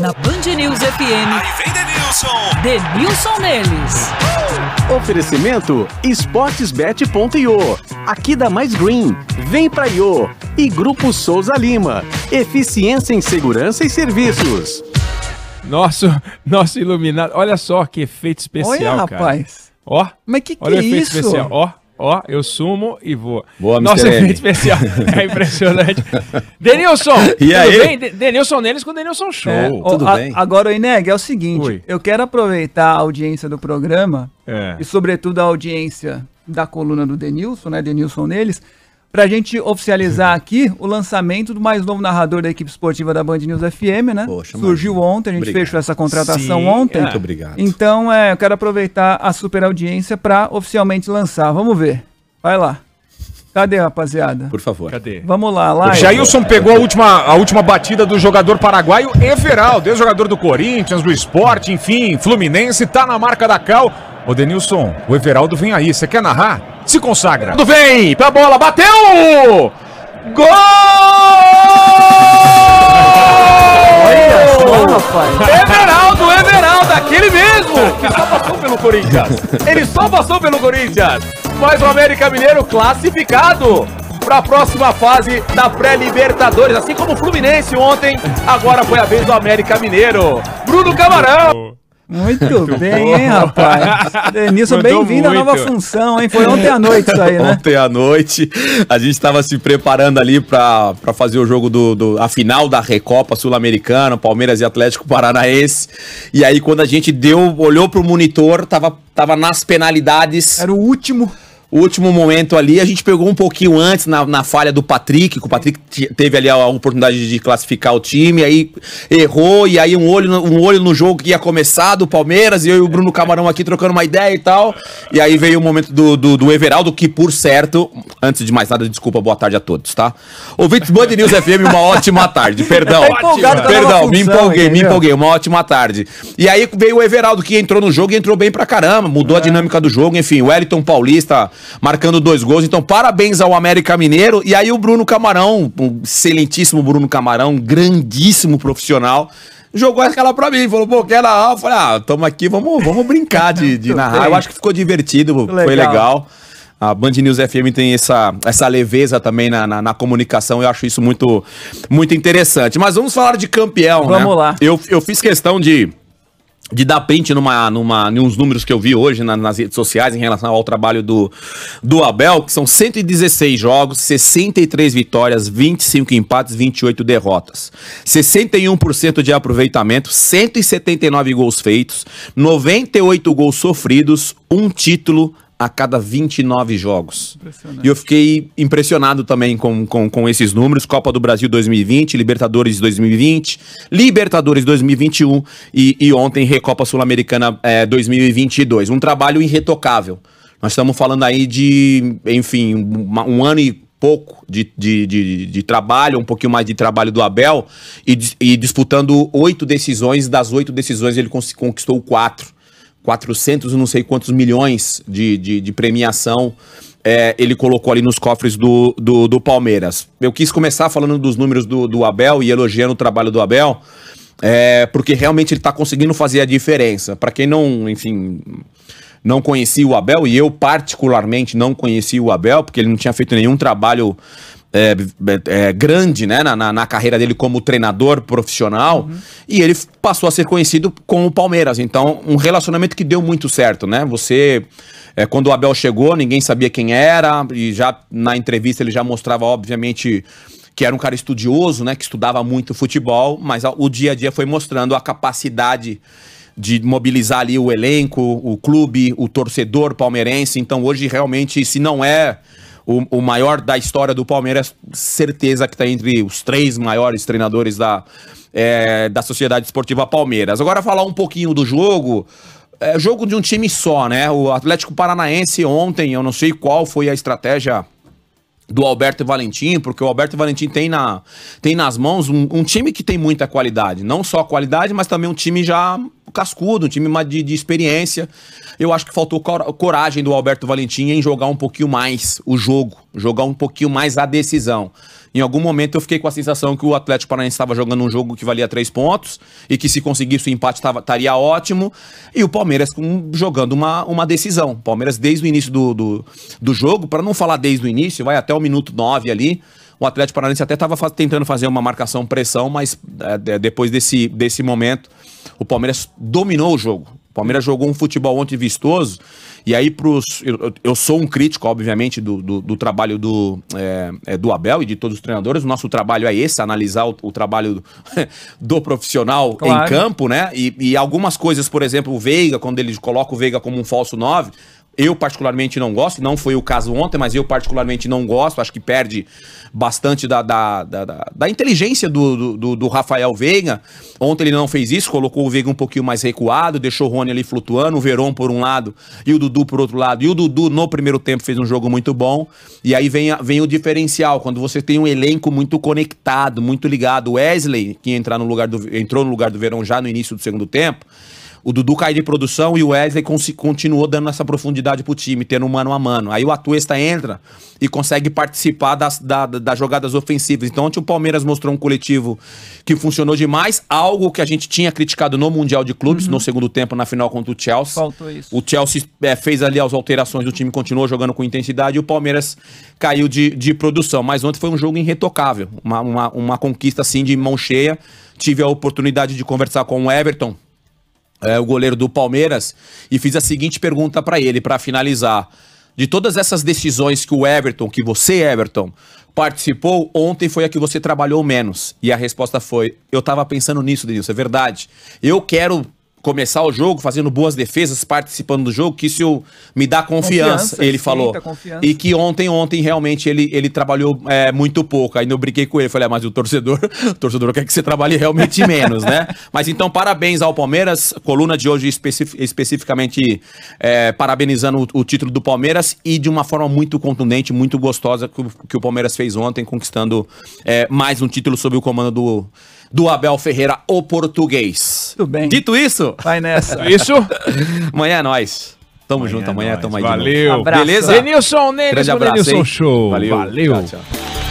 na Band News FM. Aí vem Denilson. Denilson Neles. Oferecimento esportesbet.io. Aqui da Mais Green. Vem pra Io. E Grupo Souza Lima. Eficiência em segurança e serviços. Nosso, nosso iluminado. Olha só que efeito especial, Olha, cara. rapaz. Ó. Mas que que Olha o é efeito isso? especial, ó. Ó, eu sumo e vou. Boa, Nossa, Mr. efeito especial. É impressionante. Denilson! E aí? Bem? Denilson Neles com Denilson Show. É, tudo a, bem? Agora, Ineg, é o seguinte. Oi. Eu quero aproveitar a audiência do programa é. e, sobretudo, a audiência da coluna do Denilson, né? Denilson Neles Pra gente oficializar uhum. aqui o lançamento do mais novo narrador da equipe esportiva da Band News FM, né? Poxa, Surgiu mano. ontem, a gente obrigado. fechou essa contratação Sim, ontem. É. Muito obrigado. Então, é, eu quero aproveitar a super audiência para oficialmente lançar. Vamos ver. Vai lá. Cadê, rapaziada? Por favor. Cadê? Vamos lá, lá. É. Jailson pegou a última, a última batida do jogador paraguaio Everaldo, ex-jogador do Corinthians, do esporte, enfim, Fluminense, tá na marca da Cal. Ô Denilson, o Everaldo vem aí. Você quer narrar? Se consagra. Tudo vem pra bola, bateu! Gol! Everaldo, Everaldo, aquele mesmo que só passou pelo Corinthians. Ele só passou pelo Corinthians. Mas o América Mineiro classificado para a próxima fase da pré-Libertadores. Assim como o Fluminense ontem, agora foi a vez do América Mineiro. Bruno Camarão. Muito bem, hein, rapaz? Denilson, bem-vindo à nova função, hein? Foi ontem à noite isso aí, né? Ontem à noite. A gente estava se preparando ali para fazer o jogo do, do. a final da Recopa Sul-Americana, Palmeiras e Atlético Paranaense. E aí, quando a gente deu, olhou pro monitor, tava, tava nas penalidades. Era o último o último momento ali, a gente pegou um pouquinho antes na, na falha do Patrick, que o Patrick teve ali a, a oportunidade de classificar o time, aí errou, e aí um olho, no, um olho no jogo que ia começar do Palmeiras, e eu e o Bruno Camarão aqui trocando uma ideia e tal. E aí veio o momento do, do, do Everaldo, que por certo, antes de mais nada, desculpa, boa tarde a todos, tá? Ouvintes Band News FM, uma ótima tarde, perdão. Tá tá perdão, me empolguei, me empolguei, uma ótima tarde. E aí veio o Everaldo, que entrou no jogo e entrou bem pra caramba, mudou é. a dinâmica do jogo, enfim, o Wellington Paulista marcando dois gols. Então, parabéns ao América Mineiro. E aí o Bruno Camarão, um excelentíssimo Bruno Camarão, grandíssimo profissional jogou aquela pra mim. Falou, pô, quer narrar? Eu falei, ah, tamo aqui, vamos, vamos brincar de, de narrar. Eu acho que ficou divertido, legal. foi legal. A Band News FM tem essa, essa leveza também na, na, na, comunicação, eu acho isso muito, muito interessante. Mas vamos falar de campeão, vamos né? Vamos lá. Eu, eu fiz questão de de dar print numa, numa, nos números que eu vi hoje na, nas redes sociais em relação ao trabalho do, do Abel, que são 116 jogos, 63 vitórias, 25 empates, 28 derrotas. 61% de aproveitamento, 179 gols feitos, 98 gols sofridos, um título, a cada 29 jogos. E eu fiquei impressionado também com, com, com, esses números: Copa do Brasil 2020, Libertadores 2020, Libertadores 2021 e, e ontem Recopa Sul-Americana é, 2022. Um trabalho irretocável. Nós estamos falando aí de, enfim, um, um ano e pouco de, de, de, de, trabalho, um pouquinho mais de trabalho do Abel, e, e disputando oito decisões, das oito decisões ele conquistou quatro. 400 não sei quantos milhões de, de, de premiação é, ele colocou ali nos cofres do, do, do, Palmeiras. Eu quis começar falando dos números do, do Abel e elogiando o trabalho do Abel, é, porque realmente ele está conseguindo fazer a diferença. Para quem não, enfim, não conhecia o Abel, e eu particularmente não conhecia o Abel, porque ele não tinha feito nenhum trabalho é, é, é, grande né, na, na, carreira dele como treinador profissional uhum. e ele passou a ser conhecido com o Palmeiras. Então, um relacionamento que deu muito certo, né? Você, é, quando o Abel chegou, ninguém sabia quem era e já na entrevista ele já mostrava, obviamente, que era um cara estudioso, né? Que estudava muito futebol, mas o dia a dia foi mostrando a capacidade de mobilizar ali o elenco, o clube, o torcedor palmeirense. Então, hoje realmente, se não é o, o maior da história do Palmeiras, certeza que está entre os três maiores treinadores da, é, da Sociedade Esportiva Palmeiras. Agora falar um pouquinho do jogo. É jogo de um time só, né? O Atlético Paranaense ontem, eu não sei qual foi a estratégia do Alberto Valentim, porque o Alberto Valentim tem, na, tem nas mãos um, um, time que tem muita qualidade. Não só qualidade, mas também um time já cascudo, um time de, de experiência. Eu acho que faltou coragem do Alberto Valentim em jogar um pouquinho mais o jogo, jogar um pouquinho mais a decisão. Em algum momento eu fiquei com a sensação que o Atlético Paranaense estava jogando um jogo que valia três pontos e que se conseguisse o empate estaria ótimo. E o Palmeiras com jogando uma, uma decisão. O Palmeiras desde o início do, do, do jogo, para não falar desde o início, vai até o minuto nove ali o Atlético Paranaense até estava faz, tentando fazer uma marcação pressão, mas é, depois desse, desse momento, o Palmeiras dominou o jogo. O Palmeiras jogou um futebol ontem vistoso. E aí, pros, eu, eu sou um crítico, obviamente, do, do, do trabalho do, é, é, do Abel e de todos os treinadores. O nosso trabalho é esse, analisar o, o trabalho do, do profissional claro. em campo, né? E, e algumas coisas, por exemplo, o Veiga, quando ele coloca o Veiga como um falso 9, eu particularmente não gosto, não foi o caso ontem, mas eu particularmente não gosto, acho que perde bastante da, da, da, da, da inteligência do, do, do, Rafael Veiga. Ontem ele não fez isso, colocou o Veiga um pouquinho mais recuado, deixou o Rony ali flutuando, o Verón por um lado e o Dudu por outro lado. E o Dudu no primeiro tempo fez um jogo muito bom. E aí vem, vem o diferencial, quando você tem um elenco muito conectado, muito ligado. O Wesley, que entrar no lugar do, entrou no lugar do Verão já no início do segundo tempo o Dudu cai de produção e o Wesley continuou dando essa profundidade pro time, tendo um mano a mano. Aí o Atuesta entra e consegue participar das, da, das jogadas ofensivas. Então ontem o Palmeiras mostrou um coletivo que funcionou demais, algo que a gente tinha criticado no Mundial de Clubes, uhum. no segundo tempo, na final contra o Chelsea. Faltou isso. O Chelsea é, fez ali as alterações, do time continuou jogando com intensidade e o Palmeiras caiu de, de produção. Mas ontem foi um jogo irretocável, uma, uma, uma conquista assim de mão cheia. Tive a oportunidade de conversar com o Everton, é, o goleiro do Palmeiras, e fiz a seguinte pergunta para ele, para finalizar. De todas essas decisões que o Everton, que você, Everton, participou, ontem foi a que você trabalhou menos. E a resposta foi: eu tava pensando nisso, Denilson, é verdade. Eu quero começar o jogo fazendo boas defesas, participando do jogo, que isso me dá confiança, confiança ele falou. Confiança. E que ontem, ontem, realmente, ele, ele trabalhou é, muito pouco. Aí eu brinquei com ele, falei, ah, mas o torcedor, o torcedor quer que você trabalhe realmente menos, né? Mas então, parabéns ao Palmeiras, coluna de hoje especificamente é, parabenizando o, o, título do Palmeiras e de uma forma muito contundente, muito gostosa que, que o Palmeiras fez ontem, conquistando é, mais um título sob o comando do, do Abel Ferreira, o português. Muito bem. Dito isso, vai nessa. isso. Amanhã é nóis. Tamo amanhã junto, é amanhã é tamo aí. Valeu. Beleza? Denilson Neves, Grande abraço, Denilson Show. Valeu. Valeu. Tchau, tchau.